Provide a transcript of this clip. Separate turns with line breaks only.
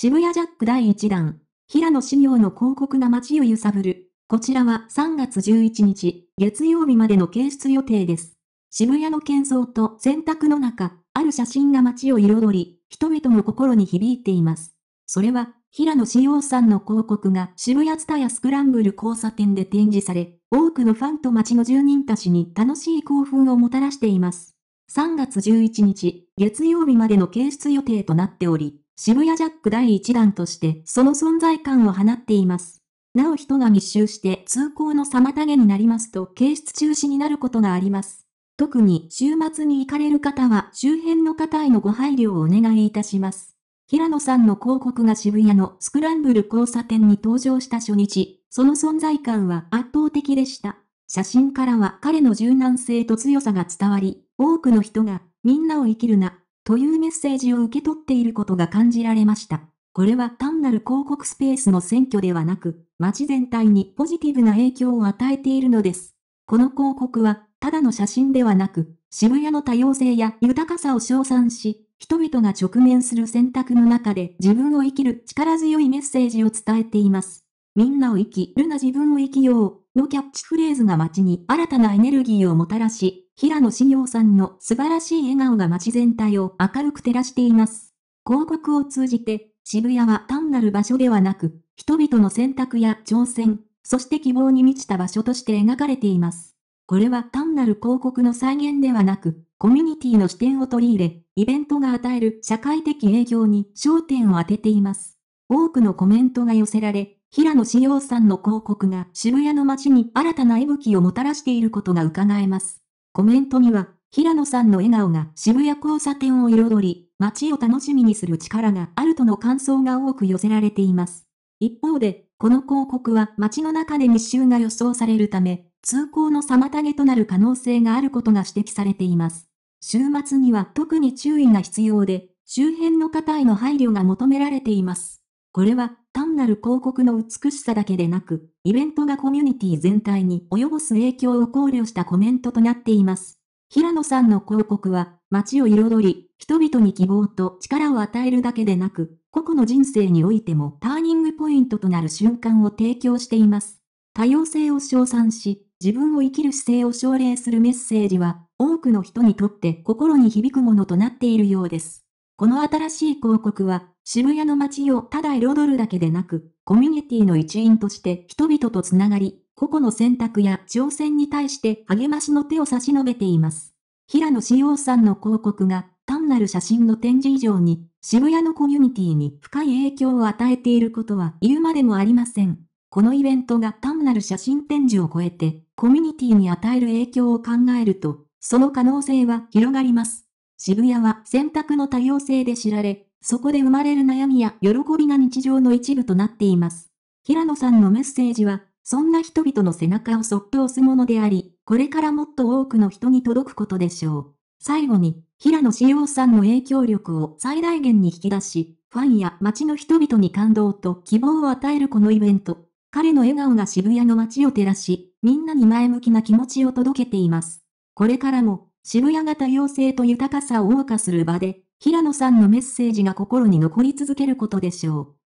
渋谷ジャック第1弾、平野紫耀の広告が街を揺さぶる。こちらは3月11日、月曜日までの掲出予定です。渋谷の喧騒と選択の中、ある写真が街を彩り、人々の心に響いています。それは、平野紫耀さんの広告が渋谷ツタやスクランブル交差点で展示され、多くのファンと街の住人たちに楽しい興奮をもたらしています。3月11日、月曜日までの掲出予定となっており、渋谷ジャック第1弾としてその存在感を放っています。なお人が密集して通行の妨げになりますと警出中止になることがあります。特に週末に行かれる方は周辺の方へのご配慮をお願いいたします。平野さんの広告が渋谷のスクランブル交差点に登場した初日、その存在感は圧倒的でした。写真からは彼の柔軟性と強さが伝わり、多くの人が、みんなを生きるな、というメッセージを受け取っていることが感じられました。これは単なる広告スペースの選挙ではなく、街全体にポジティブな影響を与えているのです。この広告は、ただの写真ではなく、渋谷の多様性や豊かさを称賛し、人々が直面する選択の中で自分を生きる力強いメッセージを伝えています。みんなを生きるな自分を生きようのキャッチフレーズが街に新たなエネルギーをもたらし、平野紫耀さんの素晴らしい笑顔が街全体を明るく照らしています。広告を通じて、渋谷は単なる場所ではなく、人々の選択や挑戦、そして希望に満ちた場所として描かれています。これは単なる広告の再現ではなく、コミュニティの視点を取り入れ、イベントが与える社会的影響に焦点を当てています。多くのコメントが寄せられ、平野紫耀さんの広告が渋谷の街に新たな息吹をもたらしていることが伺えます。コメントには、平野さんの笑顔が渋谷交差点を彩り、街を楽しみにする力があるとの感想が多く寄せられています。一方で、この広告は街の中で密集が予想されるため、通行の妨げとなる可能性があることが指摘されています。週末には特に注意が必要で、周辺の方への配慮が求められています。これはなる広告の美しさだけでなく、イベントがコミュニティ全体に及ぼす影響を考慮したコメントとなっています。平野さんの広告は、街を彩り、人々に希望と力を与えるだけでなく、個々の人生においてもターニングポイントとなる瞬間を提供しています。多様性を称賛し、自分を生きる姿勢を奨励するメッセージは、多くの人にとって心に響くものとなっているようです。この新しい広告は、渋谷の街をただ彩るだけでなく、コミュニティの一員として人々とつながり、個々の選択や挑戦に対して励ましの手を差し伸べています。平野志陽さんの広告が単なる写真の展示以上に渋谷のコミュニティに深い影響を与えていることは言うまでもありません。このイベントが単なる写真展示を超えてコミュニティに与える影響を考えると、その可能性は広がります。渋谷は選択の多様性で知られ、そこで生まれる悩みや喜びが日常の一部となっています。平野さんのメッセージは、そんな人々の背中をそっと押すものであり、これからもっと多くの人に届くことでしょう。最後に、平野志陽さんの影響力を最大限に引き出し、ファンや街の人々に感動と希望を与えるこのイベント。彼の笑顔が渋谷の街を照らし、みんなに前向きな気持ちを届けています。これからも渋谷が多様性と豊かさを謳歌する場で、平野さんのメッセージが心に残り続けることでしょう。